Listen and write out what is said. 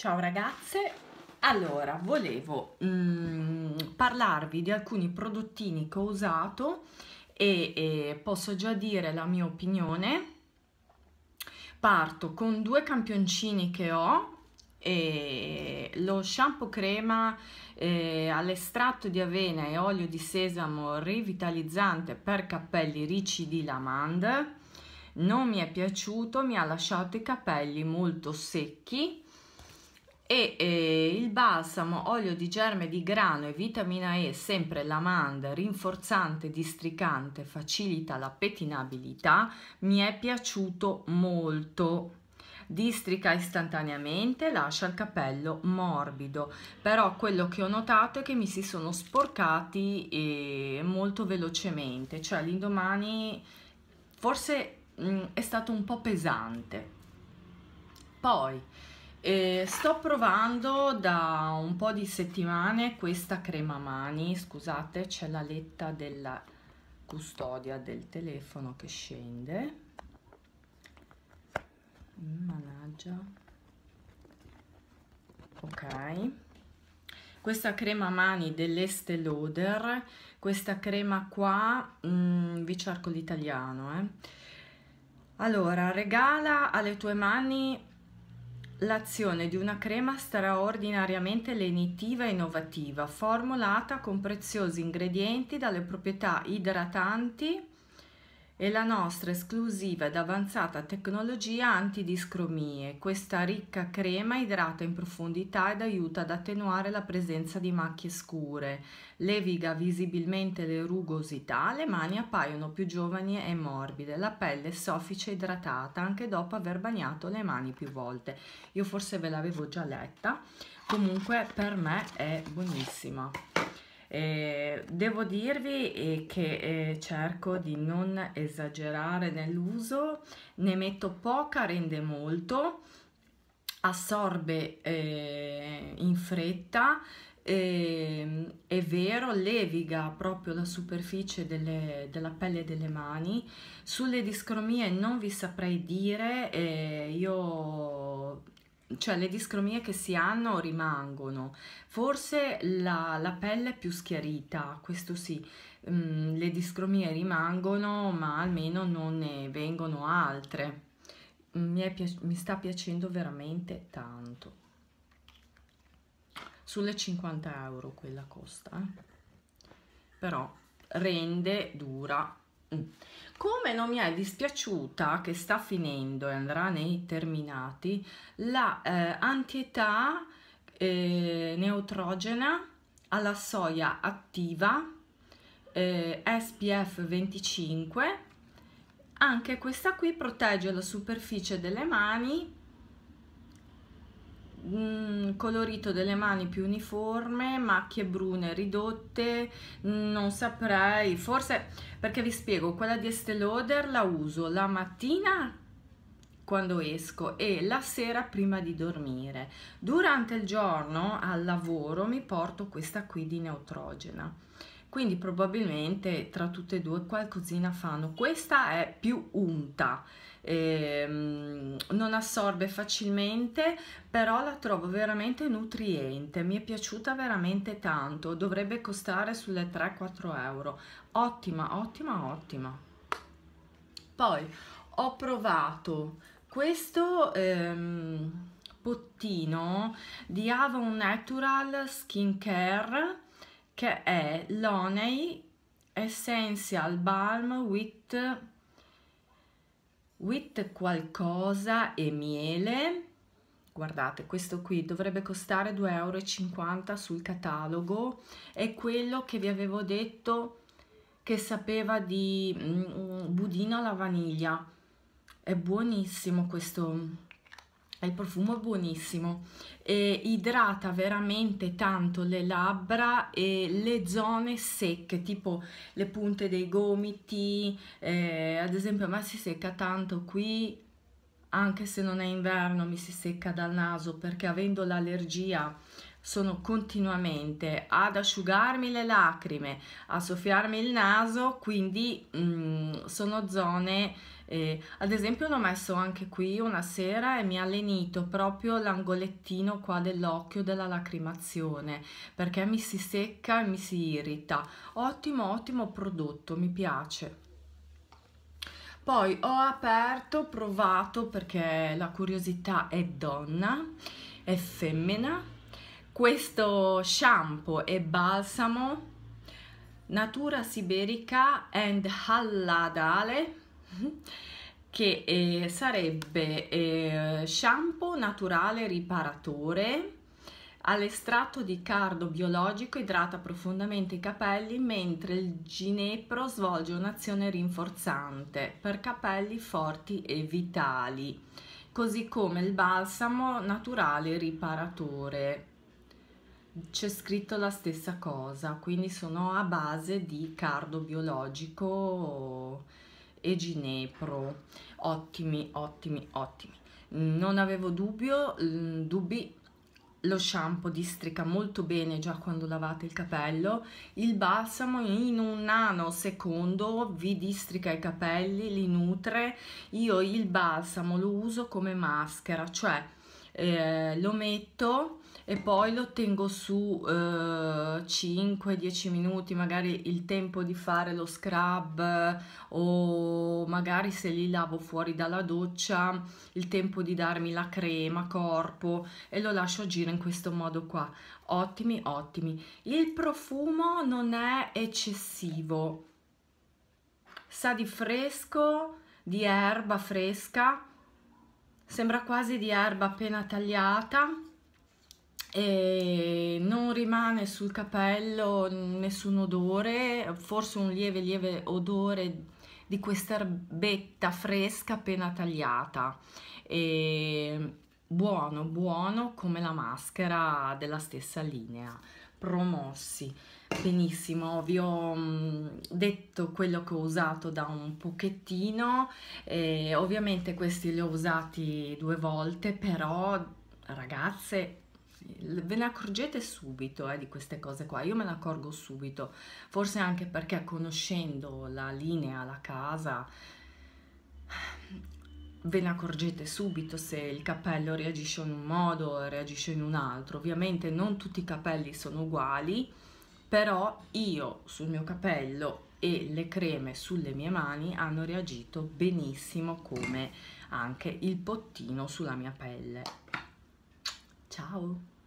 Ciao ragazze, allora volevo mm, parlarvi di alcuni prodottini che ho usato e, e, posso già dire la mia opinione. Parto con due campioncini che ho, lo shampoo crema eh, all'estratto di avena e olio di sesamo rivitalizzante per capelli ricci di lavanda. Non mi è piaciuto, mi ha lasciato i capelli molto secchi e eh, il balsamo olio di germe di grano e vitamina E, sempre l'amanda, rinforzante, districante, facilita la pettinabilità, mi è piaciuto molto districa istantaneamente, lascia il capello morbido. Però quello che ho notato è che mi si sono sporcati molto velocemente, cioè l'indomani forse mh, mm, è stato un po' pesante. Poi e sto provando da un po' di settimane questa crema mani, scusate c'è la letta della custodia del telefono che scende. Managgia. Ok. Questa crema mani dell'Este Lauder, questa crema qua, mm, vi cerco l'italiano, eh. Allora, regala alle tue mani L'azione di una crema straordinariamente lenitiva e innovativa, formulata con preziosi ingredienti dalle proprietà idratanti e la nostra esclusiva ed avanzata tecnologia antidiscromie. Questa ricca crema idrata in profondità ed aiuta ad attenuare la presenza di macchie scure, leviga visibilmente le rugosità, le mani appaiono più giovani e morbide, la pelle è soffice e idratata anche dopo aver bagnato le mani più volte. Io forse ve l'avevo già letta, comunque per me è buonissima. Eh, devo dirvi eh, che eh, cerco di non esagerare nell'uso, ne metto poca, rende molto, assorbe eh, in fretta, ehm, è vero, leviga proprio la superficie delle, della pelle delle mani. Sulle discromie non vi saprei dire, eh, io cioè le discromie che si hanno rimangono, forse la, la pelle è più schiarita, questo sì, mm, le discromie rimangono ma almeno non ne vengono altre, mm, mi, è, mi sta piacendo veramente tanto, sulle 50 euro quella costa, eh? però rende dura Mm. Come non mi è dispiaciuta che sta finendo e andrà nei terminati la eh, antietà eh, neutrogena alla soia attiva eh, SPF 25 anche questa qui protegge la superficie delle mani colorito delle mani più uniforme, macchie brune ridotte, non saprei, forse perché vi spiego, quella di Estée Lauder la uso la mattina quando esco e la sera prima di dormire. Durante il giorno al lavoro mi porto questa qui di neutrogena quindi probabilmente tra tutte e due qualcosina fanno questa è più unta ehm, non assorbe facilmente però la trovo veramente nutriente mi è piaciuta veramente tanto dovrebbe costare sulle 3-4 euro ottima ottima ottima poi ho provato questo ehm, pottino di Avon Natural Skincare che è l'Oney Essential Balm with, with qualcosa e miele guardate questo qui dovrebbe costare 2,50 euro sul catalogo è quello che vi avevo detto che sapeva di mm, budino alla vaniglia è buonissimo questo il profumo è buonissimo e idrata veramente tanto le labbra e le zone secche tipo le punte dei gomiti eh, ad esempio a me si secca tanto qui anche se non è inverno mi si secca dal naso perché avendo l'allergia sono continuamente ad asciugarmi le lacrime a soffiarmi il naso quindi mm, sono zone eh, ad esempio l'ho messo anche qui una sera e mi ha lenito proprio l'angolettino qua dell'occhio della lacrimazione perché mi si secca e mi si irrita. Ottimo, ottimo prodotto, mi piace. Poi ho aperto, provato perché la curiosità è donna, è femmina, questo shampoo e balsamo Natura Siberica and Halladale che eh, sarebbe eh, shampoo naturale riparatore all'estratto di cardo biologico idrata profondamente i capelli mentre il ginepro svolge un'azione rinforzante per capelli forti e vitali così come il balsamo naturale riparatore c'è scritto la stessa cosa quindi sono a base di cardo biologico e ginepro ottimi ottimi ottimi non avevo dubbio mm, dubbi lo shampoo districa molto bene già quando lavate il capello il balsamo in un nanosecondo vi districa i capelli li nutre io il balsamo lo uso come maschera cioè eh, lo metto e poi lo tengo su eh, 5-10 minuti, magari il tempo di fare lo scrub o magari se li lavo fuori dalla doccia il tempo di darmi la crema corpo e lo lascio agire in questo modo qua. Ottimi, ottimi. Il profumo non è eccessivo, sa di fresco, di erba fresca, sembra quasi di erba appena tagliata e non rimane sul capello nessun odore, forse un lieve lieve odore di questa erbetta fresca appena tagliata e buono buono come la maschera della stessa linea promossi benissimo vi ho mm, detto quello che ho usato da un pochettino eh, ovviamente questi li ho usati due volte però ragazze ve ne accorgete subito eh, di queste cose qua, io me ne accorgo subito, forse anche perché conoscendo la linea, la casa, ve ne accorgete subito se il cappello reagisce in un modo o reagisce in un altro, ovviamente non tutti i capelli sono uguali, però io sul mio capello e le creme sulle mie mani hanno reagito benissimo come anche il bottino sulla mia pelle Ciao!